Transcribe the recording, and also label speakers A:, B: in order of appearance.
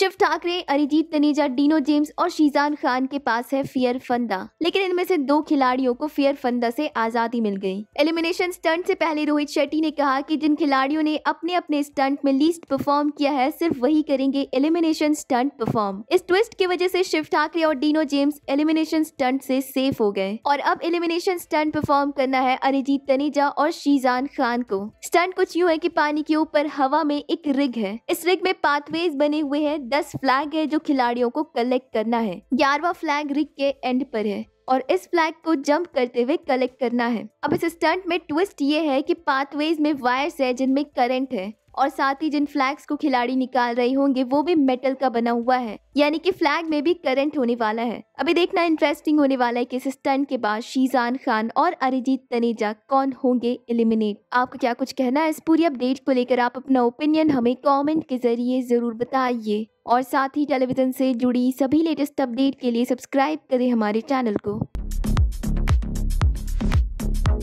A: शिव ठाकरे अरिजीत तनेजा डीनो जेम्स और शीजान खान के पास है फियर फंदा लेकिन इनमें से दो खिलाड़ियों को फियर फंदा से आजादी मिल गई एलिमिनेशन स्टंट से पहले रोहित शेट्टी ने कहा कि जिन खिलाड़ियों ने अपने अपने स्टंट में लीस्ट परफॉर्म किया है सिर्फ वही करेंगे एलिमिनेशन स्टंट परफॉर्म इस ट्विस्ट की वजह से शिव ठाकरे और डीनो जेम्स एलिमिनेशन स्टंट से सेफ हो गए और अब एलिमिनेशन स्टंट परफॉर्म करना है अरिजीत तनेजा और शीजान खान को स्टंट कुछ यूँ है की पानी के ऊपर हवा में एक रिग है इस रिग में पाथवेज बने हुए हैं दस फ्लैग है जो खिलाड़ियों को कलेक्ट करना है ग्यारहवा फ्लैग रिक के एंड पर है और इस फ्लैग को जंप करते हुए कलेक्ट करना है अब इस स्टंट में ट्विस्ट ये है कि पाथवेज में वायर्स है जिनमें करंट है और साथ ही जिन फ्लैग्स को खिलाड़ी निकाल रहे होंगे वो भी मेटल का बना हुआ है यानी कि फ्लैग में भी करंट होने वाला है अभी देखना इंटरेस्टिंग होने वाला है कि इस स्टंट के बाद शीजान खान और अरिजीत तनेजा कौन होंगे एलिमिनेट आपको क्या कुछ कहना है इस पूरी अपडेट को लेकर आप अपना ओपिनियन हमें कॉमेंट के जरिए जरूर बताइए और साथ ही टेलीविजन से जुड़ी सभी लेटेस्ट अपडेट के लिए सब्सक्राइब करें हमारे चैनल को